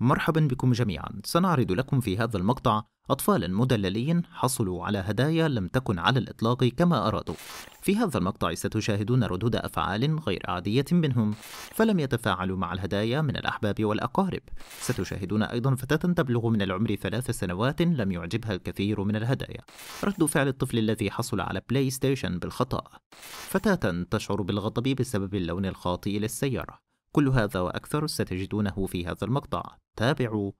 مرحبا بكم جميعا سنعرض لكم في هذا المقطع أطفال مدللين حصلوا على هدايا لم تكن على الإطلاق كما أرادوا في هذا المقطع ستشاهدون ردود أفعال غير عادية منهم فلم يتفاعلوا مع الهدايا من الأحباب والأقارب ستشاهدون أيضا فتاة تبلغ من العمر ثلاث سنوات لم يعجبها الكثير من الهدايا رد فعل الطفل الذي حصل على بلاي ستيشن بالخطأ فتاة تشعر بالغضب بسبب اللون الخاطئ للسيارة كل هذا وأكثر ستجدونه في هذا المقطع تابعوا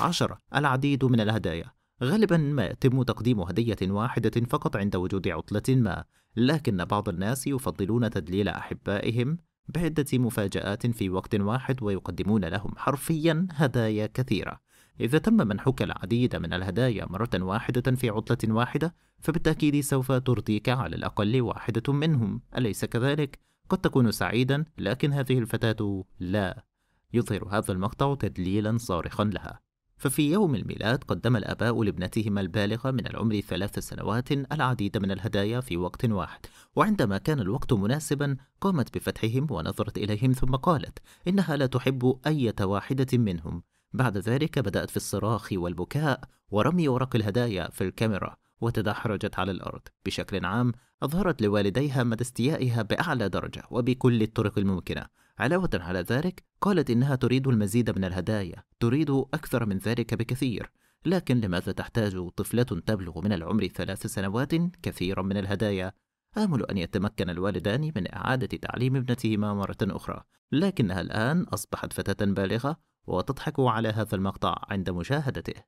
10 العديد من الهدايا غالبا ما يتم تقديم هدية واحدة فقط عند وجود عطلة ما لكن بعض الناس يفضلون تدليل أحبائهم بعدة مفاجآت في وقت واحد ويقدمون لهم حرفيا هدايا كثيرة إذا تم منحك العديد من الهدايا مرة واحدة في عطلة واحدة فبالتأكيد سوف ترضيك على الأقل واحدة منهم أليس كذلك؟ قد تكون سعيدا لكن هذه الفتاة لا يظهر هذا المقطع تدليلا صارخا لها ففي يوم الميلاد قدم الآباء لابنتهما البالغة من العمر ثلاث سنوات العديد من الهدايا في وقت واحد وعندما كان الوقت مناسبا قامت بفتحهم ونظرت إليهم ثم قالت إنها لا تحب أي واحدة منهم بعد ذلك بدأت في الصراخ والبكاء ورمي ورق الهدايا في الكاميرا وتدحرجت على الأرض بشكل عام أظهرت لوالديها مدى استيائها بأعلى درجة وبكل الطرق الممكنة علاوة على ذلك قالت إنها تريد المزيد من الهدايا تريد أكثر من ذلك بكثير لكن لماذا تحتاج طفلة تبلغ من العمر ثلاث سنوات كثيرا من الهدايا آمل أن يتمكن الوالدان من إعادة تعليم ابنتهما مرة أخرى لكنها الآن أصبحت فتاة بالغة وتضحك على هذا المقطع عند مشاهدته.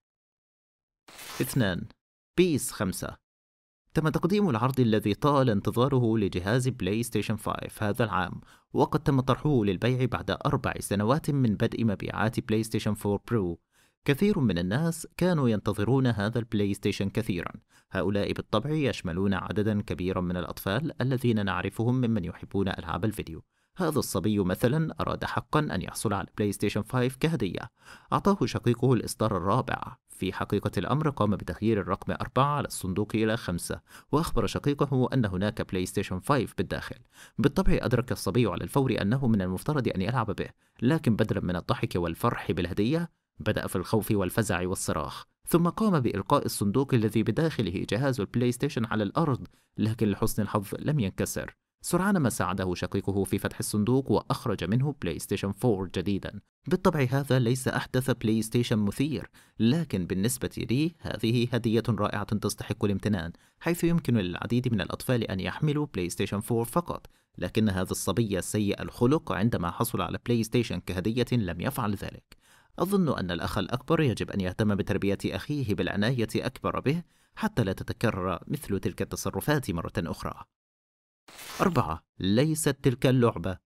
2. بيس 5 تم تقديم العرض الذي طال انتظاره لجهاز بلاي ستيشن 5 هذا العام وقد تم طرحه للبيع بعد أربع سنوات من بدء مبيعات بلاي ستيشن 4 برو كثير من الناس كانوا ينتظرون هذا البلاي ستيشن كثيرا هؤلاء بالطبع يشملون عددا كبيرا من الأطفال الذين نعرفهم ممن يحبون ألعاب الفيديو هذا الصبي مثلا أراد حقا أن يحصل على بلاي ستيشن 5 كهدية أعطاه شقيقه الإصدار الرابع في حقيقة الأمر قام بتغيير الرقم أربعة على الصندوق إلى خمسة وأخبر شقيقه أن هناك بلاي ستيشن 5 بالداخل بالطبع أدرك الصبي على الفور أنه من المفترض أن يلعب به لكن بدلا من الضحك والفرح بالهدية بدأ في الخوف والفزع والصراخ ثم قام بإلقاء الصندوق الذي بداخله جهاز البلاي ستيشن على الأرض لكن لحسن الحظ لم ينكسر سرعان ما ساعده شقيقه في فتح الصندوق وأخرج منه بلاي ستيشن 4 جديدا بالطبع هذا ليس أحدث بلاي ستيشن مثير لكن بالنسبة لي هذه هدية رائعة تستحق الامتنان حيث يمكن للعديد من الأطفال أن يحملوا بلاي ستيشن 4 فقط لكن هذا الصبي سيء الخلق عندما حصل على بلاي ستيشن كهدية لم يفعل ذلك أظن أن الأخ الأكبر يجب أن يهتم بتربية أخيه بالعناية أكبر به حتى لا تتكرر مثل تلك التصرفات مرة أخرى أربعة ليست تلك اللعبة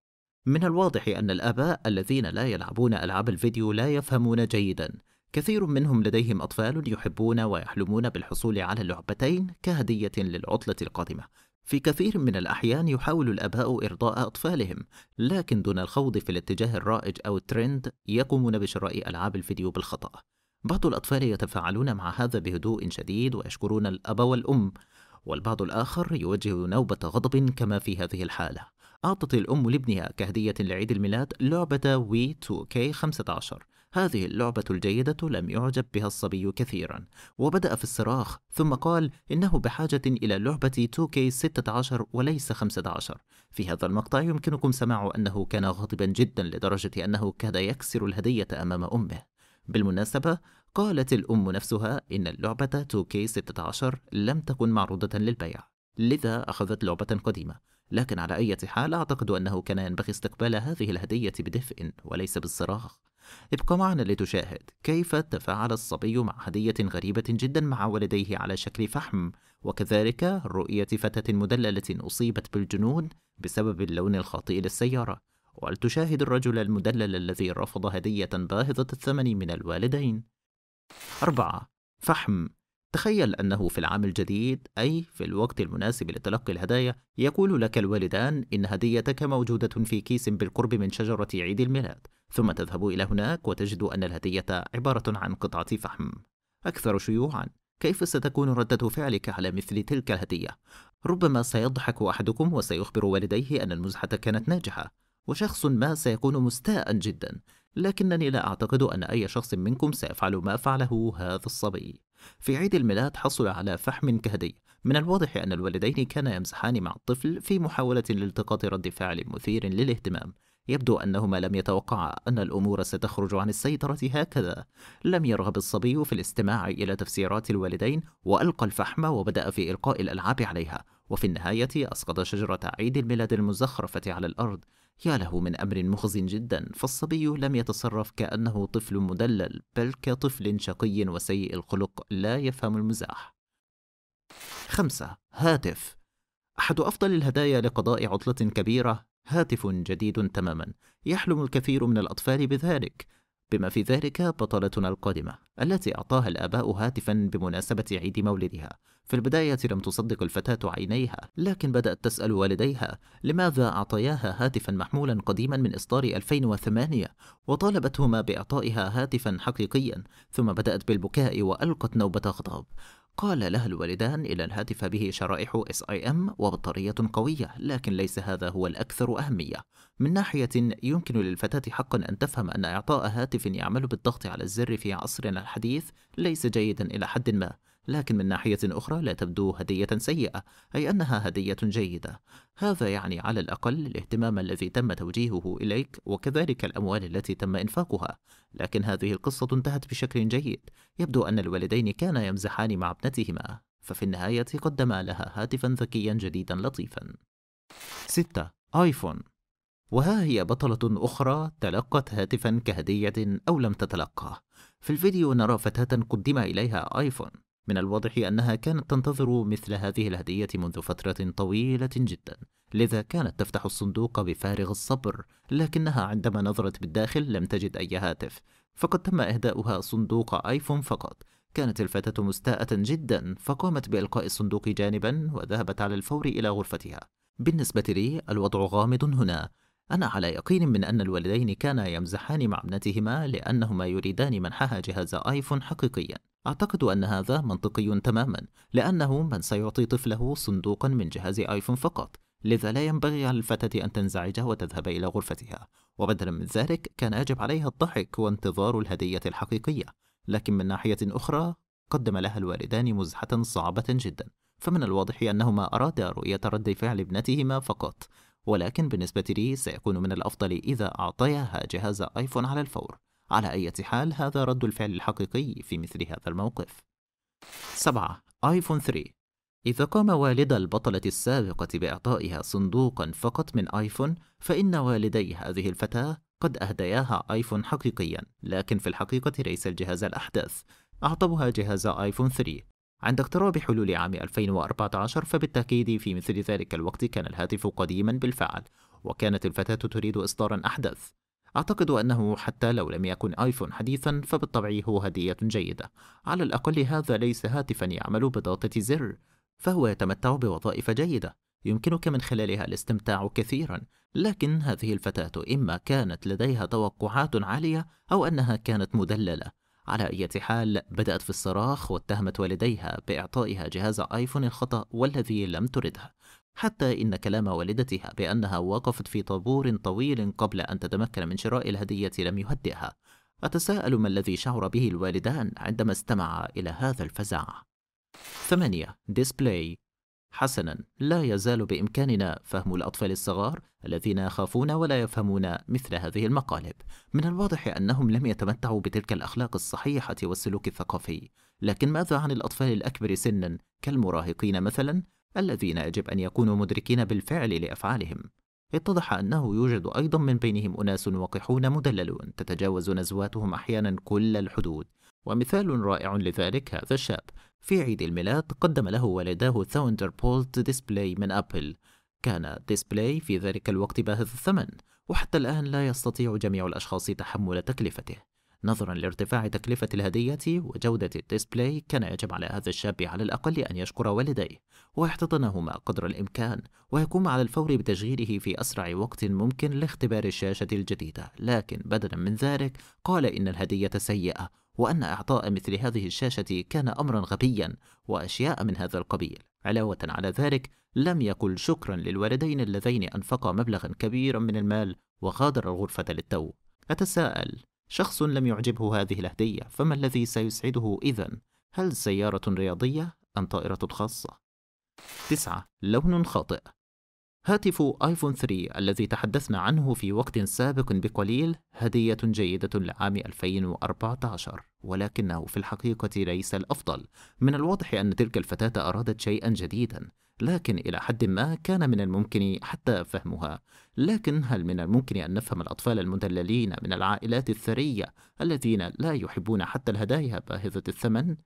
من الواضح أن الآباء الذين لا يلعبون ألعاب الفيديو لا يفهمون جيدا كثير منهم لديهم أطفال يحبون ويحلمون بالحصول على اللعبتين كهدية للعطلة القادمة في كثير من الأحيان يحاول الآباء إرضاء أطفالهم، لكن دون الخوض في الاتجاه الرائج أو الترند، يقومون بشراء ألعاب الفيديو بالخطأ. بعض الأطفال يتفاعلون مع هذا بهدوء شديد ويشكرون الأب والأم، والبعض الآخر يوجه نوبة غضب كما في هذه الحالة أعطت الأم لابنها كهدية لعيد الميلاد لعبة وي 2K15 هذه اللعبة الجيدة لم يعجب بها الصبي كثيرا وبدأ في الصراخ ثم قال إنه بحاجة إلى لعبة 2K16 وليس 15 في هذا المقطع يمكنكم سماع أنه كان غاضبا جدا لدرجة أنه كاد يكسر الهدية أمام أمه بالمناسبة قالت الأم نفسها إن اللعبة 2K16 لم تكن معروضة للبيع لذا أخذت لعبة قديمة لكن على أي حال أعتقد أنه كان ينبغي استقبال هذه الهدية بدفء وليس بالصراخ ابق معنا لتشاهد كيف تفاعل الصبي مع هدية غريبة جدا مع والديه على شكل فحم وكذلك رؤية فتاة مدللة أصيبت بالجنون بسبب اللون الخاطئ للسيارة ولتشاهد الرجل المدلل الذي رفض هدية باهظة الثمن من الوالدين أربعة فحم تخيل أنه في العام الجديد أي في الوقت المناسب لتلقي الهدايا يقول لك الوالدان إن هديتك موجودة في كيس بالقرب من شجرة عيد الميلاد ثم تذهب إلى هناك وتجد أن الهدية عبارة عن قطعة فحم أكثر شيوعا كيف ستكون ردة فعلك على مثل تلك الهدية؟ ربما سيضحك أحدكم وسيخبر والديه أن المزحة كانت ناجحة وشخص ما سيكون مستاء جدا لكنني لا أعتقد أن أي شخص منكم سيفعل ما فعله هذا الصبي في عيد الميلاد حصل على فحم كهدي من الواضح أن الوالدين كانا يمزحان مع الطفل في محاولة لالتقاط رد فعل مثير للاهتمام يبدو أنهما لم يتوقعا أن الأمور ستخرج عن السيطرة هكذا لم يرغب الصبي في الاستماع إلى تفسيرات الوالدين وألقى الفحم وبدأ في إلقاء الألعاب عليها وفي النهاية أسقط شجرة عيد الميلاد المزخرفة على الأرض يا له من أمر مخز جدا فالصبي لم يتصرف كأنه طفل مدلل بل كطفل شقي وسيء الخلق لا يفهم المزاح خمسة هاتف أحد أفضل الهدايا لقضاء عطلة كبيرة هاتف جديد تماما يحلم الكثير من الأطفال بذلك بما في ذلك بطلتنا القادمة التي أعطاها الآباء هاتفا بمناسبة عيد مولدها في البداية لم تصدق الفتاة عينيها لكن بدأت تسأل والديها لماذا أعطياها هاتفا محمولا قديما من إصدار 2008 وطالبتهما بإعطائها هاتفا حقيقيا ثم بدأت بالبكاء وألقت نوبة غضب قال لها الوالدان إلى الهاتف به شرائح اس اي ام وبطارية قوية، لكن ليس هذا هو الأكثر أهمية. من ناحية يمكن للفتاة حقا أن تفهم أن إعطاء هاتف يعمل بالضغط على الزر في عصرنا الحديث ليس جيدا إلى حد ما، لكن من ناحية أخرى لا تبدو هدية سيئة أي أنها هدية جيدة هذا يعني على الأقل الاهتمام الذي تم توجيهه إليك وكذلك الأموال التي تم إنفاقها لكن هذه القصة انتهت بشكل جيد يبدو أن الوالدين كانا يمزحان مع ابنتهما ففي النهاية قدما لها هاتفا ذكيا جديدا لطيفا 6. آيفون وها هي بطلة أخرى تلقت هاتفا كهدية أو لم تتلقه في الفيديو نرى فتاة قدم إليها آيفون من الواضح أنها كانت تنتظر مثل هذه الهدية منذ فترة طويلة جدا لذا كانت تفتح الصندوق بفارغ الصبر لكنها عندما نظرت بالداخل لم تجد أي هاتف فقد تم إهداؤها صندوق آيفون فقط كانت الفتاة مستاءة جدا فقامت بإلقاء الصندوق جانبا وذهبت على الفور إلى غرفتها بالنسبة لي الوضع غامض هنا أنا على يقين من أن الوالدين كانا يمزحان مع ابنتهما لأنهما يريدان منحها جهاز آيفون حقيقيا أعتقد أن هذا منطقي تماما لأنه من سيعطي طفله صندوقا من جهاز آيفون فقط لذا لا ينبغي على الفتاة أن تنزعج وتذهب إلى غرفتها وبدلا من ذلك كان يجب عليها الضحك وانتظار الهدية الحقيقية لكن من ناحية أخرى قدم لها الوالدان مزحة صعبة جدا فمن الواضح أنهما أرادا رؤية رد فعل ابنتهما فقط ولكن بالنسبة لي سيكون من الأفضل إذا أعطيها جهاز آيفون على الفور على أي حال هذا رد الفعل الحقيقي في مثل هذا الموقف 7. آيفون 3 إذا قام والد البطلة السابقة بإعطائها صندوقا فقط من آيفون فإن والدي هذه الفتاة قد أهدياها آيفون حقيقيا لكن في الحقيقة ليس الجهاز الأحدث أعطبها جهاز آيفون 3 عند اقتراب حلول عام 2014 فبالتأكيد في مثل ذلك الوقت كان الهاتف قديما بالفعل وكانت الفتاة تريد إصدارا أحدث أعتقد أنه حتى لو لم يكن آيفون حديثا فبالطبع هو هدية جيدة على الأقل هذا ليس هاتفا يعمل بضغطة زر فهو يتمتع بوظائف جيدة يمكنك من خلالها الاستمتاع كثيرا لكن هذه الفتاة إما كانت لديها توقعات عالية أو أنها كانت مدللة على أي حال بدأت في الصراخ واتهمت والديها بإعطائها جهاز آيفون الخطأ والذي لم ترده حتى إن كلام والدتها بأنها وقفت في طابور طويل قبل أن تتمكن من شراء الهدية لم يهدئها أتساءل ما الذي شعر به الوالدان عندما استمعا إلى هذا الفزع 8. ديسبلاي حسنا لا يزال بإمكاننا فهم الأطفال الصغار الذين يخافون ولا يفهمون مثل هذه المقالب من الواضح أنهم لم يتمتعوا بتلك الأخلاق الصحيحة والسلوك الثقافي لكن ماذا عن الأطفال الأكبر سنا كالمراهقين مثلا الذين يجب أن يكونوا مدركين بالفعل لأفعالهم اتضح أنه يوجد أيضا من بينهم أناس وقحون مدللون تتجاوز نزواتهم أحيانا كل الحدود ومثال رائع لذلك هذا الشاب في عيد الميلاد قدم له والداه ثاوندر بولت ديسبلاي من أبل كان ديسبلاي في ذلك الوقت باهظ الثمن وحتى الآن لا يستطيع جميع الأشخاص تحمل تكلفته نظرا لارتفاع تكلفة الهدية وجودة الديسبلاي كان يجب على هذا الشاب على الأقل أن يشكر والديه ويحتضنهما قدر الإمكان ويقوم على الفور بتشغيله في أسرع وقت ممكن لاختبار الشاشة الجديدة لكن بدلا من ذلك قال إن الهدية سيئة وأن إعطاء مثل هذه الشاشة كان أمرا غبيا وأشياء من هذا القبيل علاوة على ذلك لم يقل شكرا للوالدين اللذين أنفقا مبلغا كبيرا من المال وغادر الغرفة للتو أتساءل شخص لم يعجبه هذه الهدية فما الذي سيسعده إذا؟ هل سيارة رياضية أم طائرة خاصة؟ 9. لون خاطئ هاتف آيفون 3 الذي تحدثنا عنه في وقت سابق بقليل هدية جيدة لعام 2014 ولكنه في الحقيقة ليس الأفضل من الواضح أن تلك الفتاة أرادت شيئا جديدا لكن إلى حد ما كان من الممكن حتى فهمها لكن هل من الممكن أن نفهم الأطفال المدللين من العائلات الثرية الذين لا يحبون حتى الهدايا باهظة الثمن؟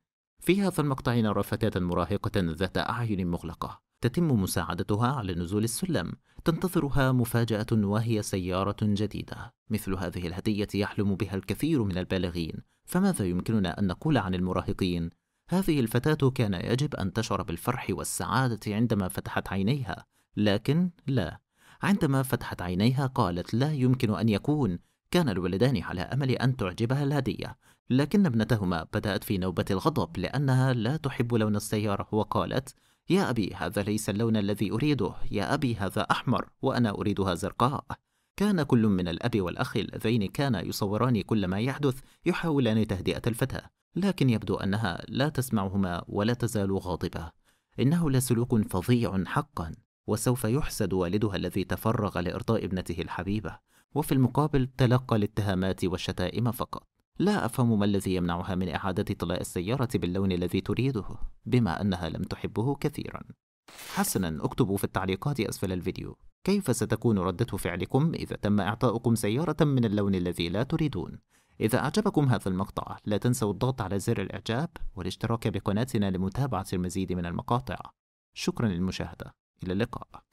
في هذا المقطع نرى فتاة مراهقة ذات أعين مغلقة تتم مساعدتها على نزول السلم تنتظرها مفاجأة وهي سيارة جديدة مثل هذه الهدية يحلم بها الكثير من البالغين فماذا يمكننا أن نقول عن المراهقين؟ هذه الفتاة كان يجب أن تشعر بالفرح والسعادة عندما فتحت عينيها لكن لا عندما فتحت عينيها قالت لا يمكن أن يكون كان الولدان على أمل أن تعجبها الهدية لكن ابنتهما بدأت في نوبة الغضب لأنها لا تحب لون السيارة وقالت يا أبي هذا ليس اللون الذي أريده يا أبي هذا أحمر وأنا أريدها زرقاء كان كل من الأب والأخ اللذين كانا يصوران كل ما يحدث يحاولان تهدئة الفتاة لكن يبدو أنها لا تسمعهما ولا تزال غاضبة إنه لسلوك فظيع حقا وسوف يحسد والدها الذي تفرغ لإرضاء ابنته الحبيبة وفي المقابل تلقى الاتهامات والشتائم فقط لا أفهم ما الذي يمنعها من إعادة طلاء السيارة باللون الذي تريده بما أنها لم تحبه كثيرا حسنا اكتبوا في التعليقات أسفل الفيديو كيف ستكون ردة فعلكم إذا تم إعطاؤكم سيارة من اللون الذي لا تريدون إذا أعجبكم هذا المقطع لا تنسوا الضغط على زر الإعجاب والاشتراك بقناتنا لمتابعة المزيد من المقاطع شكرا للمشاهدة إلى اللقاء